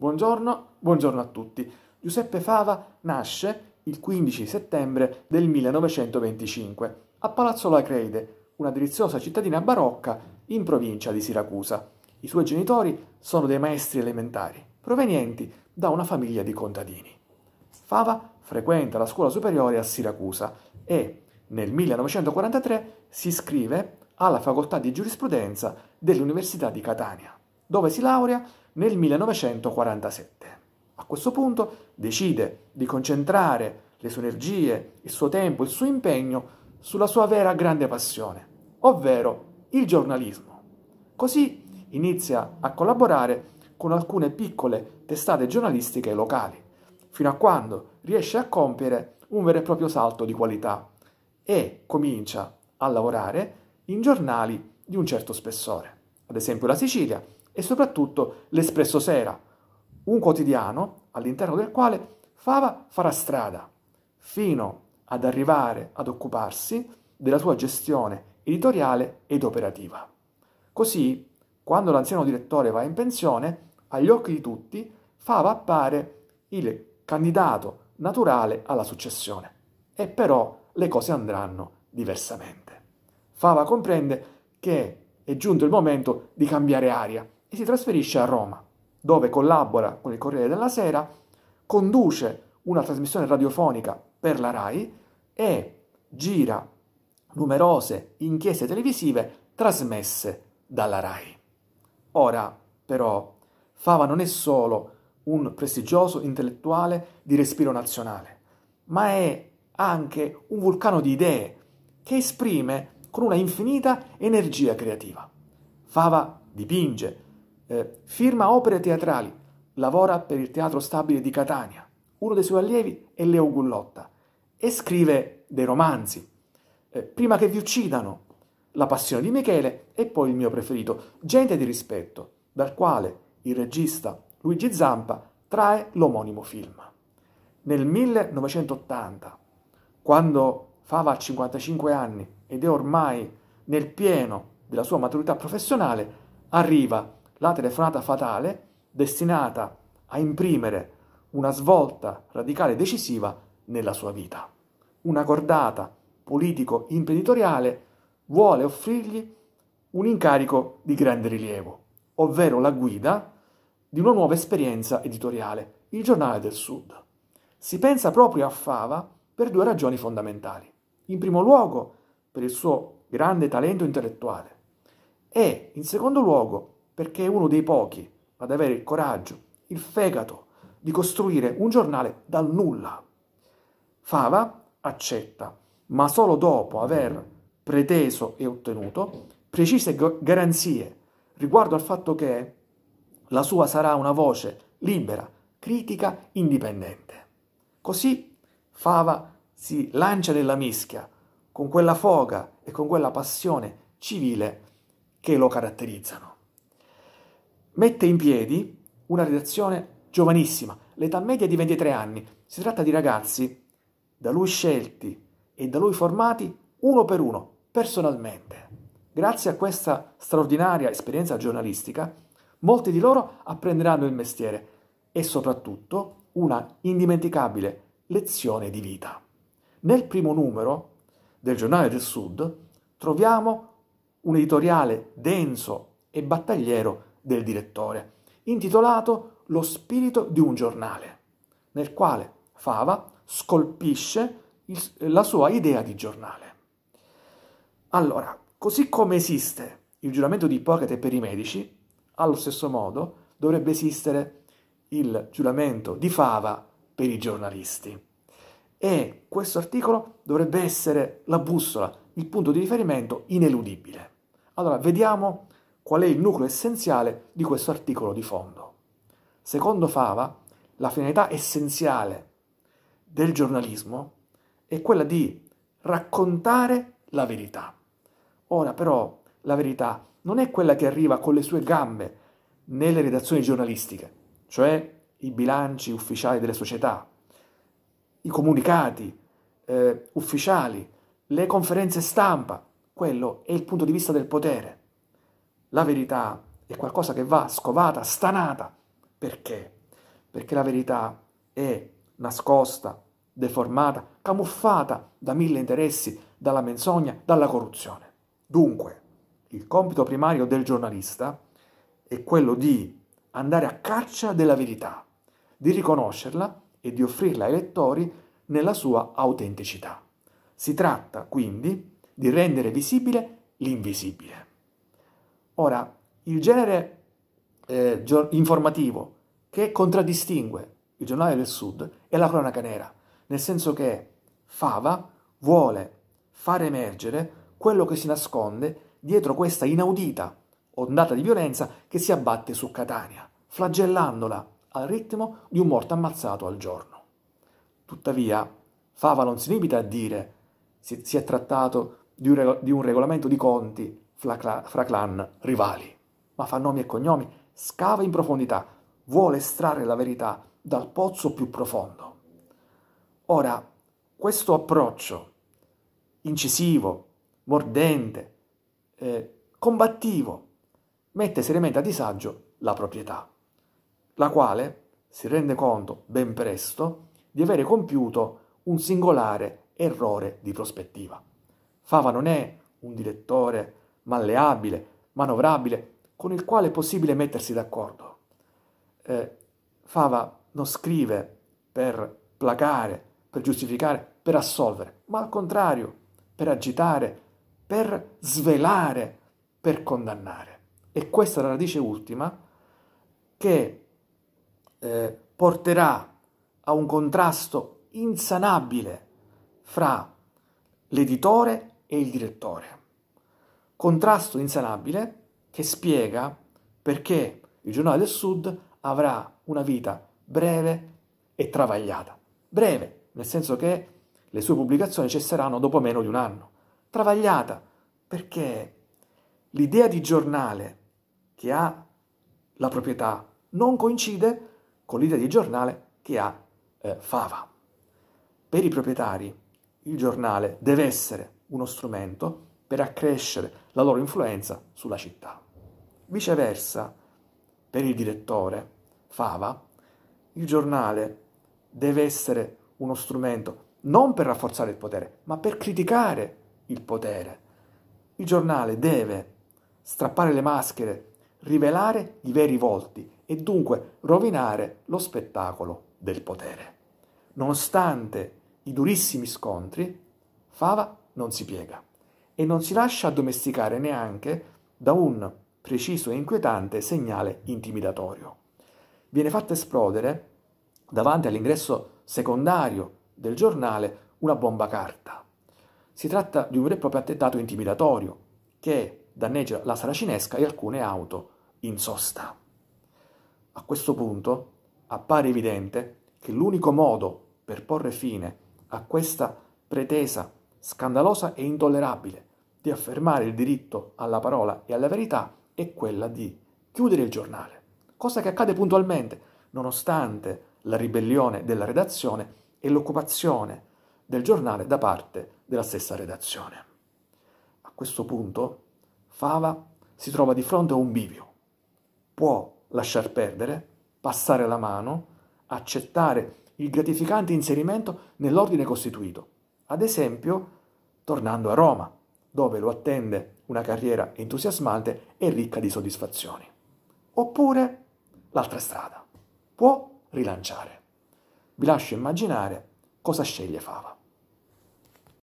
Buongiorno, buongiorno a tutti. Giuseppe Fava nasce il 15 settembre del 1925 a Palazzo La Creide, una deliziosa cittadina barocca in provincia di Siracusa. I suoi genitori sono dei maestri elementari, provenienti da una famiglia di contadini. Fava frequenta la scuola superiore a Siracusa e nel 1943 si iscrive alla facoltà di giurisprudenza dell'Università di Catania, dove si laurea nel 1947. A questo punto decide di concentrare le sue energie, il suo tempo, il suo impegno sulla sua vera grande passione, ovvero il giornalismo. Così inizia a collaborare con alcune piccole testate giornalistiche locali, fino a quando riesce a compiere un vero e proprio salto di qualità e comincia a lavorare in giornali di un certo spessore. Ad esempio la Sicilia e soprattutto l'Espresso Sera, un quotidiano all'interno del quale Fava farà strada fino ad arrivare ad occuparsi della sua gestione editoriale ed operativa. Così, quando l'anziano direttore va in pensione, agli occhi di tutti Fava appare il candidato naturale alla successione. E però le cose andranno diversamente. Fava comprende che è giunto il momento di cambiare aria, e si trasferisce a Roma, dove collabora con il Corriere della Sera, conduce una trasmissione radiofonica per la RAI e gira numerose inchieste televisive trasmesse dalla RAI. Ora, però, Fava non è solo un prestigioso intellettuale di respiro nazionale, ma è anche un vulcano di idee che esprime con una infinita energia creativa. Fava dipinge, eh, firma opere teatrali, lavora per il Teatro Stabile di Catania. Uno dei suoi allievi è Leo Gullotta e scrive dei romanzi. Eh, prima che vi uccidano, La passione di Michele e poi il mio preferito, Gente di rispetto, dal quale il regista Luigi Zampa trae l'omonimo film. Nel 1980, quando Fava ha 55 anni ed è ormai nel pieno della sua maturità professionale, arriva la telefonata fatale destinata a imprimere una svolta radicale e decisiva nella sua vita. Una cordata politico-imprenditoriale vuole offrirgli un incarico di grande rilievo, ovvero la guida di una nuova esperienza editoriale, il giornale del Sud. Si pensa proprio a Fava per due ragioni fondamentali. In primo luogo, per il suo grande talento intellettuale e, in secondo luogo, perché è uno dei pochi ad avere il coraggio, il fegato di costruire un giornale dal nulla. Fava accetta, ma solo dopo aver preteso e ottenuto precise garanzie riguardo al fatto che la sua sarà una voce libera, critica, indipendente. Così Fava si lancia nella mischia con quella foga e con quella passione civile che lo caratterizzano mette in piedi una redazione giovanissima, l'età media è di 23 anni. Si tratta di ragazzi da lui scelti e da lui formati uno per uno, personalmente. Grazie a questa straordinaria esperienza giornalistica, molti di loro apprenderanno il mestiere e soprattutto una indimenticabile lezione di vita. Nel primo numero del Giornale del Sud troviamo un editoriale denso e battagliero del direttore, intitolato Lo spirito di un giornale, nel quale Fava scolpisce il, la sua idea di giornale. Allora, così come esiste il giuramento di Ippocrate per i medici, allo stesso modo dovrebbe esistere il giuramento di Fava per i giornalisti. E questo articolo dovrebbe essere la bussola, il punto di riferimento ineludibile. Allora, vediamo qual è il nucleo essenziale di questo articolo di fondo. Secondo Fava, la finalità essenziale del giornalismo è quella di raccontare la verità. Ora però la verità non è quella che arriva con le sue gambe nelle redazioni giornalistiche, cioè i bilanci ufficiali delle società, i comunicati eh, ufficiali, le conferenze stampa. Quello è il punto di vista del potere. La verità è qualcosa che va scovata, stanata. Perché? Perché la verità è nascosta, deformata, camuffata da mille interessi, dalla menzogna, dalla corruzione. Dunque, il compito primario del giornalista è quello di andare a caccia della verità, di riconoscerla e di offrirla ai lettori nella sua autenticità. Si tratta quindi di rendere visibile l'invisibile. Ora, il genere eh, informativo che contraddistingue il giornale del Sud è la cronaca nera, nel senso che Fava vuole far emergere quello che si nasconde dietro questa inaudita ondata di violenza che si abbatte su Catania, flagellandola al ritmo di un morto ammazzato al giorno. Tuttavia, Fava non si limita a dire si, si è trattato di un, regolamento di conti fra clan rivali, ma fa nomi e cognomi, scava in profondità, vuole estrarre la verità dal pozzo più profondo. Ora, questo approccio incisivo, mordente, eh, combattivo, mette seriamente a disagio la proprietà, la quale si rende conto ben presto di avere compiuto un singolare errore di prospettiva. Fava non è un direttore malleabile, manovrabile, con il quale è possibile mettersi d'accordo. Eh, Fava non scrive per placare, per giustificare, per assolvere, ma al contrario, per agitare, per svelare, per condannare. E questa è la radice ultima che eh, porterà a un contrasto insanabile fra l'editore e il direttore contrasto insanabile che spiega perché il giornale del Sud avrà una vita breve e travagliata. Breve, nel senso che le sue pubblicazioni cesseranno dopo meno di un anno. Travagliata, perché l'idea di giornale che ha la proprietà non coincide con l'idea di giornale che ha eh, Fava. Per i proprietari il giornale deve essere uno strumento per accrescere la loro influenza sulla città. Viceversa, per il direttore Fava, il giornale deve essere uno strumento non per rafforzare il potere, ma per criticare il potere. Il giornale deve strappare le maschere, rivelare i veri volti e dunque rovinare lo spettacolo del potere. Nonostante i durissimi scontri, Fava non si piega e non si lascia addomesticare neanche da un preciso e inquietante segnale intimidatorio. Viene fatta esplodere davanti all'ingresso secondario del giornale una bomba carta. Si tratta di un vero e proprio attentato intimidatorio che danneggia la saracinesca e alcune auto in sosta. A questo punto appare evidente che l'unico modo per porre fine a questa pretesa scandalosa e intollerabile di affermare il diritto alla parola e alla verità è quella di chiudere il giornale, cosa che accade puntualmente, nonostante la ribellione della redazione e l'occupazione del giornale da parte della stessa redazione. A questo punto Fava si trova di fronte a un bivio. Può lasciar perdere, passare la mano, accettare il gratificante inserimento nell'ordine costituito, ad esempio tornando a Roma, dove lo attende una carriera entusiasmante e ricca di soddisfazioni. Oppure l'altra strada, può rilanciare. Vi lascio immaginare cosa sceglie Fava.